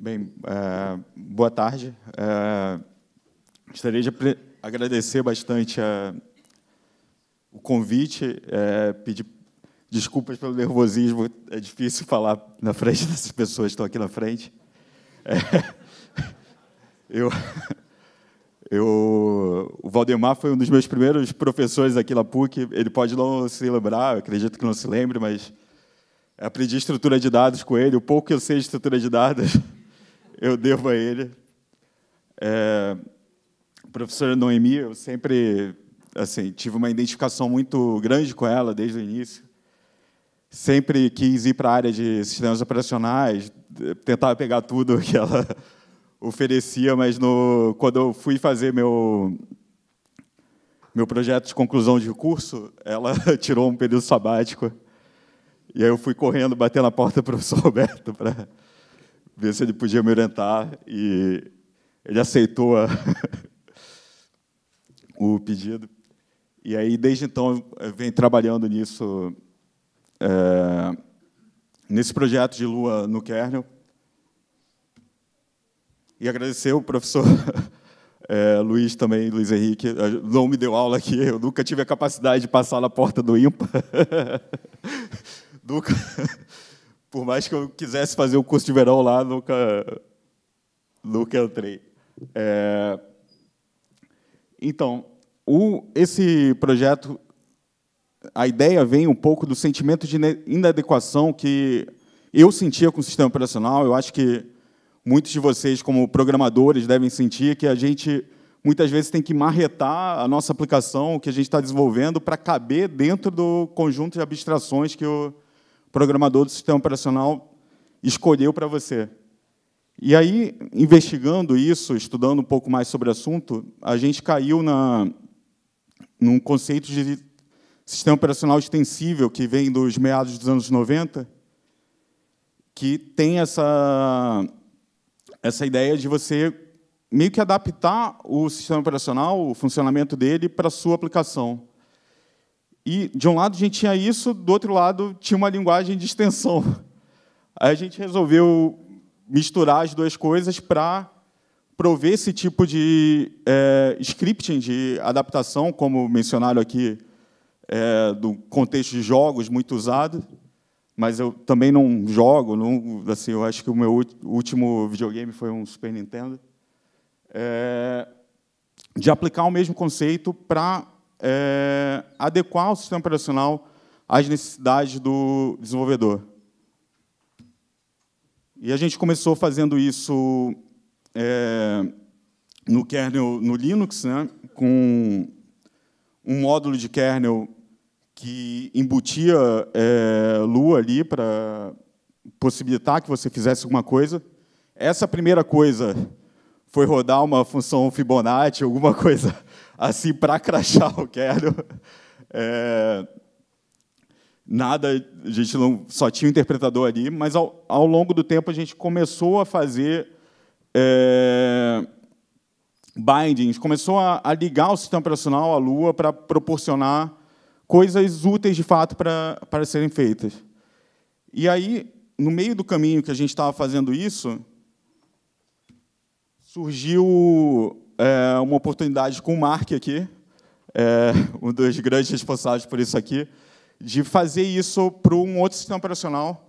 Bem, é, boa tarde. Uh, gostaria de agradecer bastante a, é, o convite, pedir desculpas pelo nervosismo, é difícil falar na frente dessas pessoas que estão aqui na frente. eu, eu, o Valdemar foi um dos meus primeiros professores aqui na PUC, ele pode não se lembrar, acredito que não se lembre, mas aprendi estrutura de dados com ele, o pouco que eu sei de estrutura de dados eu devo a ele. É, professora Noemi, eu sempre assim, tive uma identificação muito grande com ela desde o início. Sempre quis ir para a área de sistemas operacionais, tentava pegar tudo que ela oferecia, mas no, quando eu fui fazer meu, meu projeto de conclusão de curso, ela tirou um período sabático. E aí eu fui correndo, bater na porta do professor Roberto para ver se ele podia me orientar e ele aceitou a, o pedido. E aí, desde então, vem trabalhando nisso, é, nesse projeto de lua no kernel. E agradecer o professor é, Luiz também, Luiz Henrique, não me deu aula aqui, eu nunca tive a capacidade de passar na porta do IMPA. nunca. Por mais que eu quisesse fazer o curso de verão lá, nunca, nunca entrei. É... Então, o, esse projeto, a ideia vem um pouco do sentimento de inadequação que eu sentia com o sistema operacional. Eu acho que muitos de vocês, como programadores, devem sentir que a gente muitas vezes tem que marretar a nossa aplicação, o que a gente está desenvolvendo, para caber dentro do conjunto de abstrações que o programador do sistema operacional escolheu para você. E aí, investigando isso, estudando um pouco mais sobre o assunto, a gente caiu na, num conceito de sistema operacional extensível, que vem dos meados dos anos 90, que tem essa, essa ideia de você meio que adaptar o sistema operacional, o funcionamento dele, para a sua aplicação. E de um lado a gente tinha isso, do outro lado tinha uma linguagem de extensão. Aí a gente resolveu misturar as duas coisas para prover esse tipo de é, scripting, de adaptação, como mencionaram aqui, é, do contexto de jogos muito usado. Mas eu também não jogo, não, assim, eu acho que o meu último videogame foi um Super Nintendo. É, de aplicar o mesmo conceito para é, adequar o sistema operacional às necessidades do desenvolvedor. E a gente começou fazendo isso é, no kernel, no Linux, né, com um módulo de kernel que embutia é, Lua ali para possibilitar que você fizesse alguma coisa. Essa primeira coisa foi rodar uma função Fibonacci, alguma coisa assim, para crachar o Quero, é, nada, a gente não, só tinha um interpretador ali, mas ao, ao longo do tempo a gente começou a fazer é, bindings, começou a, a, ligar o sistema operacional à Lua para proporcionar coisas úteis de fato para, para serem feitas. E aí, no meio do caminho que a gente estava fazendo isso, surgiu é, uma oportunidade com o Mark aqui, é, um dos grandes responsáveis por isso aqui, de fazer isso para um outro sistema operacional,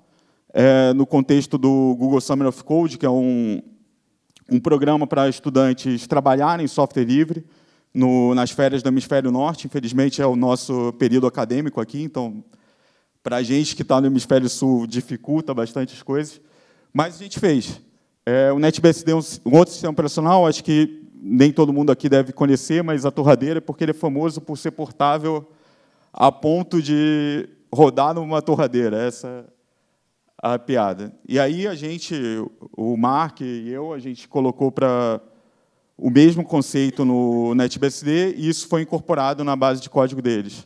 é, no contexto do Google Summer of Code, que é um, um programa para estudantes trabalharem em software livre no, nas férias do Hemisfério Norte. Infelizmente, é o nosso período acadêmico aqui, então, para a gente que está no Hemisfério Sul, dificulta bastante as coisas. Mas a gente fez. É, o NetBSD é um, um outro sistema operacional, acho que nem todo mundo aqui deve conhecer, mas a torradeira é porque ele é famoso por ser portável a ponto de rodar numa torradeira. Essa é a piada. E aí a gente, o Mark e eu, a gente colocou para o mesmo conceito no NetBSD e isso foi incorporado na base de código deles.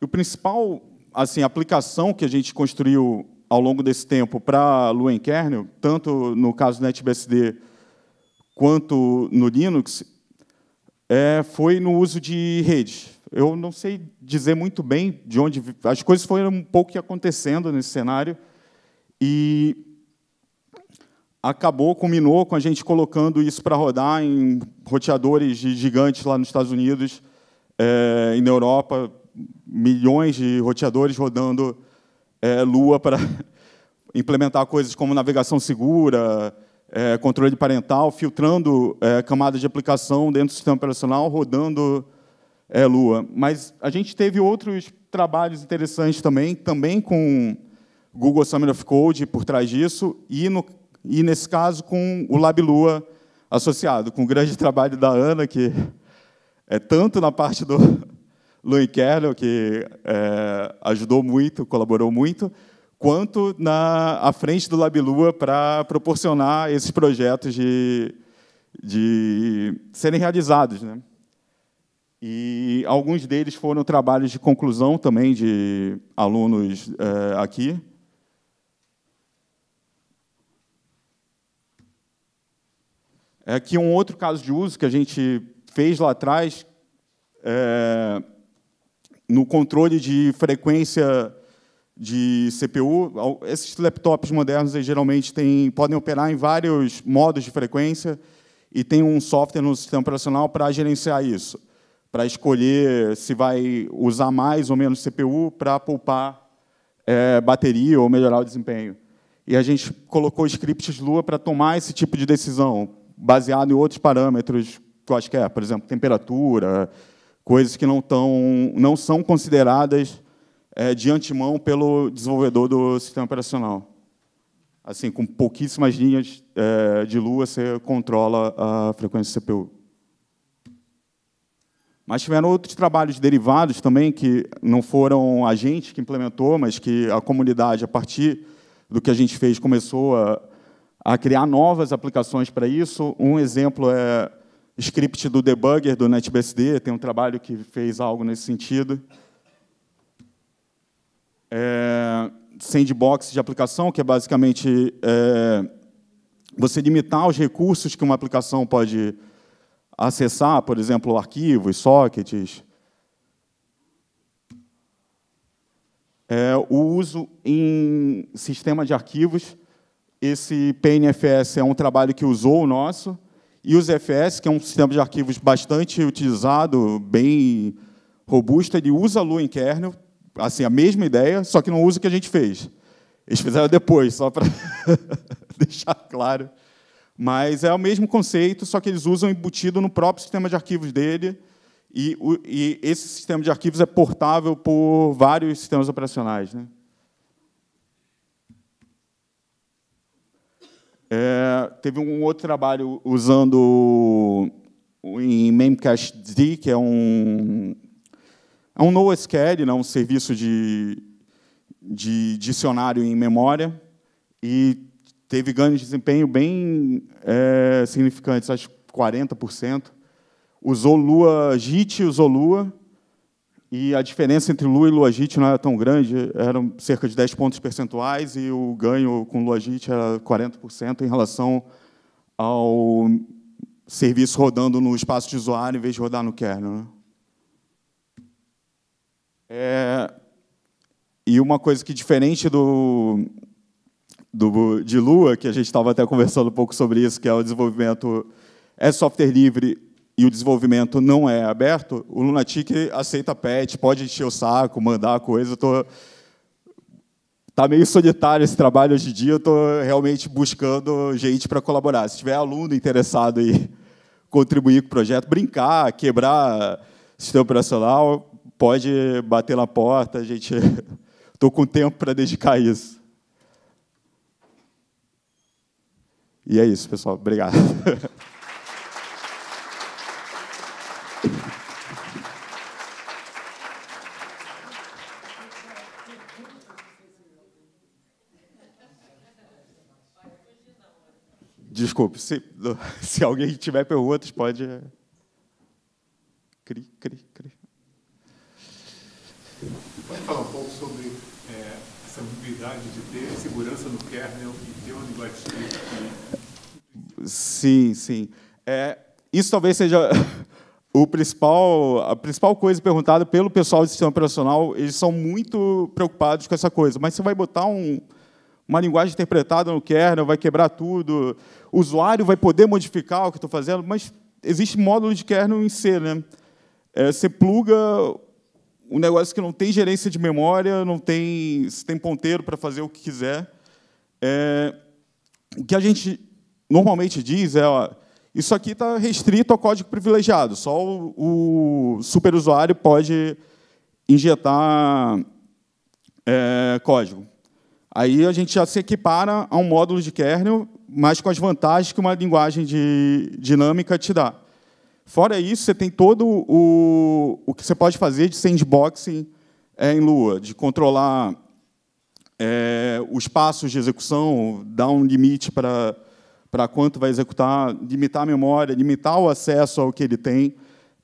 E o principal, assim, aplicação que a gente construiu ao longo desse tempo para Lua Kernel, tanto no caso do NetBSD quanto no Linux é, foi no uso de rede. Eu não sei dizer muito bem de onde as coisas foram um pouco acontecendo nesse cenário e acabou, culminou com a gente colocando isso para rodar em roteadores gigantes lá nos Estados Unidos, é, e na Europa, milhões de roteadores rodando é, Lua para implementar coisas como navegação segura, é, controle parental, filtrando é, camadas de aplicação dentro do sistema operacional, rodando é, Lua. Mas a gente teve outros trabalhos interessantes também, também com Google Summer of Code por trás disso, e, no, e nesse caso com o Lab Lua associado, com o grande trabalho da Ana, que é tanto na parte do Louis Kerner, que é, ajudou muito, colaborou muito, quanto na à frente do Labilua para proporcionar esses projetos de, de serem realizados. Né? E alguns deles foram trabalhos de conclusão também de alunos é, aqui. É aqui um outro caso de uso que a gente fez lá atrás, é, no controle de frequência de CPU. Esses laptops modernos geralmente têm, podem operar em vários modos de frequência e tem um software no sistema operacional para gerenciar isso, para escolher se vai usar mais ou menos CPU para poupar é, bateria ou melhorar o desempenho. E a gente colocou scripts Lua para tomar esse tipo de decisão, baseado em outros parâmetros quaisquer, por exemplo, temperatura, coisas que não, tão, não são consideradas é, de antemão pelo desenvolvedor do sistema operacional. Assim, com pouquíssimas linhas é, de lua, você controla a frequência CPU. Mas tiveram outros trabalhos derivados também, que não foram a gente que implementou, mas que a comunidade, a partir do que a gente fez, começou a, a criar novas aplicações para isso. Um exemplo é script do debugger do NetBSD, tem um trabalho que fez algo nesse sentido é, sandbox de aplicação, que é basicamente é, você limitar os recursos que uma aplicação pode acessar, por exemplo, arquivos, sockets. É, o uso em sistema de arquivos, esse PNFS é um trabalho que usou o nosso, e o ZFS, que é um sistema de arquivos bastante utilizado, bem robusto, ele usa a Lua em kernel assim, a mesma ideia, só que não usa o que a gente fez. Eles fizeram depois, só para deixar claro. Mas é o mesmo conceito, só que eles usam embutido no próprio sistema de arquivos dele. E, o, e esse sistema de arquivos é portável por vários sistemas operacionais. Né? É, teve um outro trabalho usando em Memcached, que é um a é um NoSQL, né, um serviço de, de dicionário em memória, e teve ganho de desempenho bem é, significantes, acho que 40%. Usou Lua JIT, usou Lua, e a diferença entre Lua e Lua JIT não era tão grande, eram cerca de 10 pontos percentuais, e o ganho com Lua JIT era 40% em relação ao serviço rodando no espaço de usuário em vez de rodar no kernel. Né? É, e uma coisa que, diferente do, do de Lua, que a gente estava até conversando um pouco sobre isso, que é o desenvolvimento é software livre e o desenvolvimento não é aberto, o Lunatic aceita patch, pode encher o saco, mandar coisa. Tô tá meio solitário esse trabalho hoje em dia, estou realmente buscando gente para colaborar. Se tiver aluno interessado em contribuir com o projeto, brincar, quebrar sistema operacional, pode bater na porta, a gente estou com tempo para dedicar isso. E é isso, pessoal. Obrigado. Desculpe, se, se alguém tiver perguntas, pode. Cri, cri, cri. Pode falar um pouco sobre é, essa habilidade de ter segurança no kernel e ter uma linguagem Sim, sim. É, isso talvez seja o principal, a principal coisa perguntada pelo pessoal de sistema operacional. Eles são muito preocupados com essa coisa. Mas você vai botar um, uma linguagem interpretada no kernel, né, vai quebrar tudo. O usuário vai poder modificar o que estou fazendo, mas existe módulo de kernel em C, né? É, você pluga um negócio que não tem gerência de memória, não tem, tem ponteiro para fazer o que quiser. É, o que a gente normalmente diz é, ó, isso aqui está restrito ao código privilegiado, só o, o superusuário pode injetar é, código. Aí a gente já se equipara a um módulo de kernel, mas com as vantagens que uma linguagem de dinâmica te dá. Fora isso, você tem todo o, o que você pode fazer de sandboxing é, em Lua, de controlar é, os passos de execução, dar um limite para para quanto vai executar, limitar a memória, limitar o acesso ao que ele tem,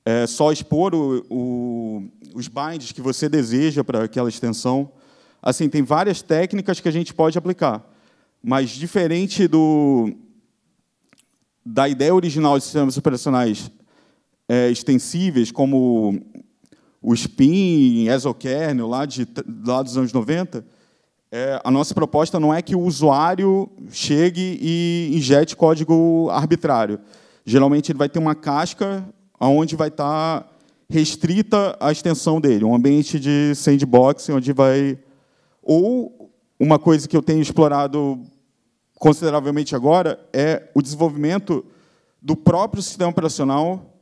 é, só expor o, o, os binds que você deseja para aquela extensão. Assim, tem várias técnicas que a gente pode aplicar, mas diferente do da ideia original de sistemas operacionais é, extensíveis, como o Spin, Exokernel, lá, de, lá dos anos 90, é, a nossa proposta não é que o usuário chegue e injete código arbitrário. Geralmente ele vai ter uma casca onde vai estar tá restrita a extensão dele, um ambiente de sandbox onde vai ou uma coisa que eu tenho explorado consideravelmente agora é o desenvolvimento do próprio sistema operacional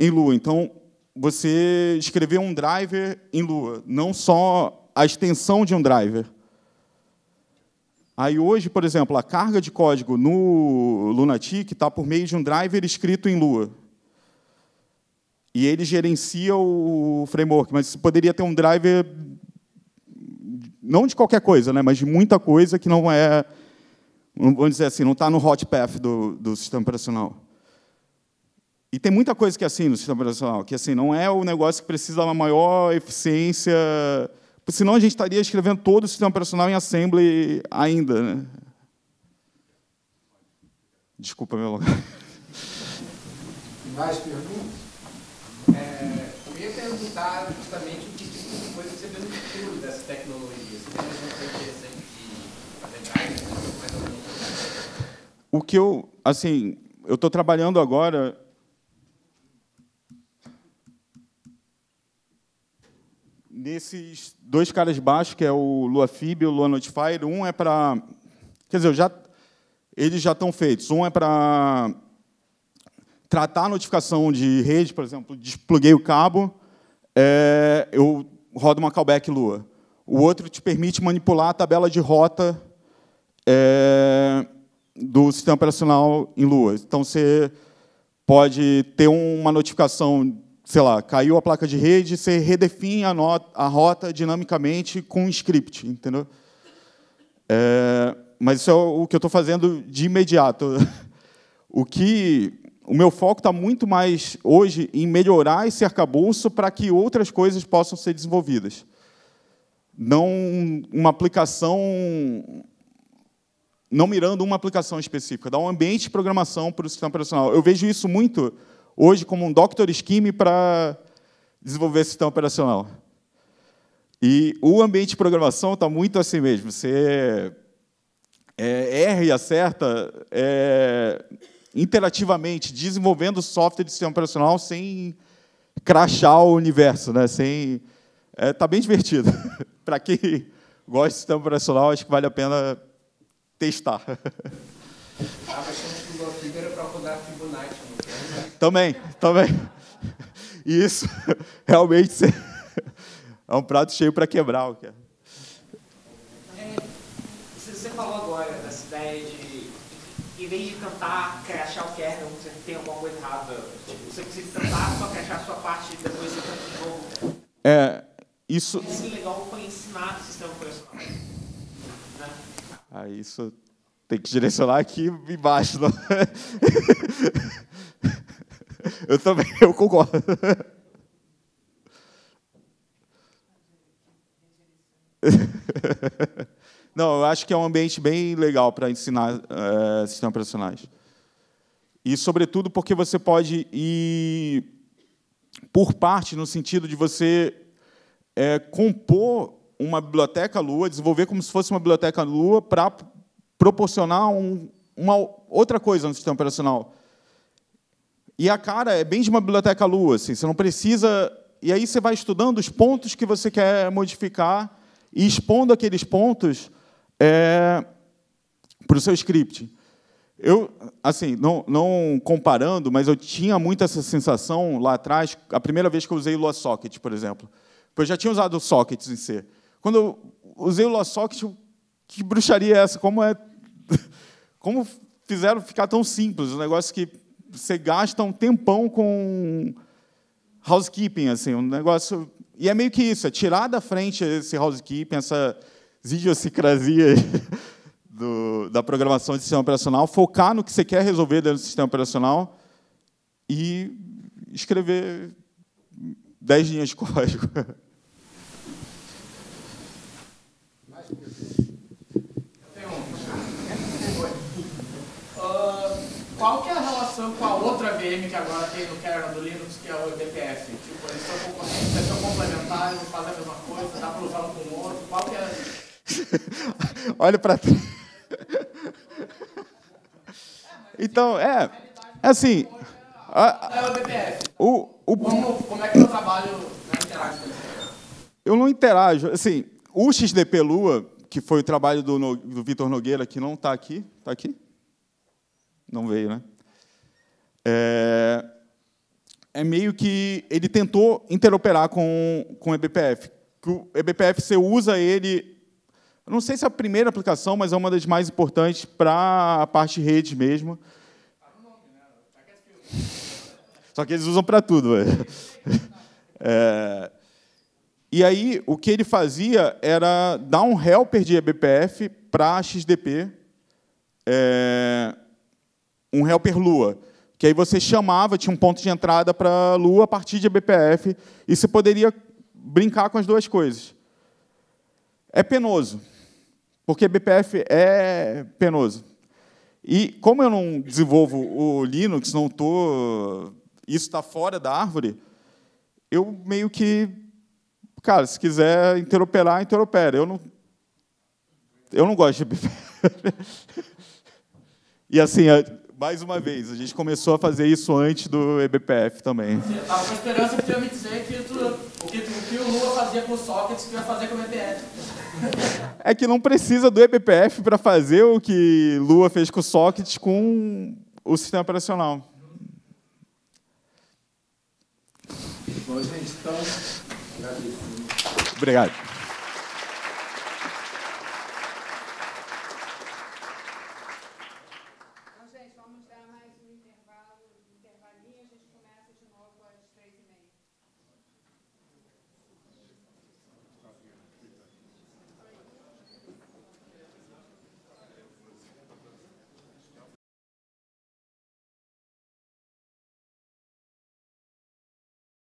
em Lua. Então, você escrever um driver em Lua, não só a extensão de um driver. Aí hoje, por exemplo, a carga de código no Lunatic está por meio de um driver escrito em Lua. E ele gerencia o framework, mas poderia ter um driver não de qualquer coisa, né, mas de muita coisa que não é, vamos dizer assim, não está no hot path do, do sistema operacional. E tem muita coisa que é assim no sistema operacional, que assim, não é o negócio que precisa uma maior eficiência, senão a gente estaria escrevendo todo o sistema operacional em assembly ainda. Né? Desculpa, meu lugar. Mais perguntas? É, eu ia perguntar justamente o que tipo de coisa você vê no futuro dessa tecnologia. Você tem alguma interessante de O que eu, assim, eu estou trabalhando agora nesses dois caras baixos, que é o Luafib e o Lua Notifier, um é para... Quer dizer, já, eles já estão feitos. Um é para tratar a notificação de rede, por exemplo, despluguei o cabo, é, eu rodo uma callback Lua. O outro te permite manipular a tabela de rota é, do sistema operacional em Lua. Então, você pode ter uma notificação sei lá, caiu a placa de rede, você redefine a, a rota dinamicamente com um script, entendeu? É, mas isso é o que eu estou fazendo de imediato. O que o meu foco está muito mais hoje em melhorar esse arcabouço para que outras coisas possam ser desenvolvidas. Não uma aplicação, não mirando uma aplicação específica, dá um ambiente de programação para o sistema operacional. Eu vejo isso muito hoje como um Doctor Scheme para desenvolver sistema operacional. E o ambiente de programação está muito assim mesmo. Você é, é, erra e acerta é, interativamente, desenvolvendo software de sistema operacional sem crachar o universo, né? Sem é, tá bem divertido. Para quem gosta de sistema operacional, acho que vale a pena testar. a versão exclusiva era para rodar Fibonacci também, também. isso realmente é um prato cheio para quebrar. É, é você falou agora dessa ideia de, em vez de cantar, crachar o kernel, você tem alguma coisa errada. Tipo, você precisa cantar só crachar a sua parte e depois você canta de novo. É, isso... Isso é legal foi ensinar o sistema operacional. Né? Ah, isso tem que direcionar aqui embaixo. Não? Eu também, eu concordo. Não, eu acho que é um ambiente bem legal para ensinar é, sistemas operacionais. E, sobretudo, porque você pode ir por parte, no sentido de você é, compor uma biblioteca Lua, desenvolver como se fosse uma biblioteca Lua para proporcionar um, uma outra coisa no sistema operacional. E a cara é bem de uma biblioteca lua, assim, você não precisa. E aí você vai estudando os pontos que você quer modificar e expondo aqueles pontos é, para o seu script. Eu, assim, não, não, comparando, mas eu tinha muito essa sensação lá atrás, a primeira vez que eu usei o LoSocket, por exemplo. eu já tinha usado sockets em C. Quando eu usei o LoSocket, que bruxaria é essa? Como é. Como fizeram ficar tão simples? Um negócio que você gasta um tempão com housekeeping, assim, um negócio. E é meio que isso, é tirar da frente esse housekeeping, essa idiosincrasia da programação de sistema operacional, focar no que você quer resolver dentro do sistema operacional e escrever 10 linhas de código. Qual que é comparação com a outra VM que agora tem no kernel do Linux, que é o EBPF? Tipo, eles são eles são complementares, fazem a mesma coisa, dá para usar um com o outro, qual que é? Olha para trás. É, então, é, assim... É, é o EBPF. O, o... Como, como é que eu é trabalho, né, interage com Eu não interajo, assim, o XDP Lua, que foi o trabalho do, do Vitor Nogueira, que não está aqui, está aqui? Não veio, né? É, é meio que ele tentou interoperar com, com o eBPF. O eBPF, você usa ele, não sei se é a primeira aplicação, mas é uma das mais importantes para a parte rede mesmo. Só que eles usam para tudo. É, e aí, o que ele fazia era dar um helper de eBPF para XDP, é, um helper Lua que aí você chamava, tinha um ponto de entrada para a Lua a partir de BPF, e você poderia brincar com as duas coisas. É penoso, porque BPF é penoso. E como eu não desenvolvo o Linux, não tô, isso está fora da árvore, eu meio que, cara, se quiser interoperar, interopera. Eu não, eu não gosto de BPF. e assim, mais uma vez, a gente começou a fazer isso antes do EBPF também. A sua esperança podia me dizer que tu, o, que, o que o Lula fazia com o Sócrates, que ia fazer com o EBPF. É que não precisa do EBPF para fazer o que Lua fez com o socket com o sistema operacional. Bom, gente, então, Obrigado.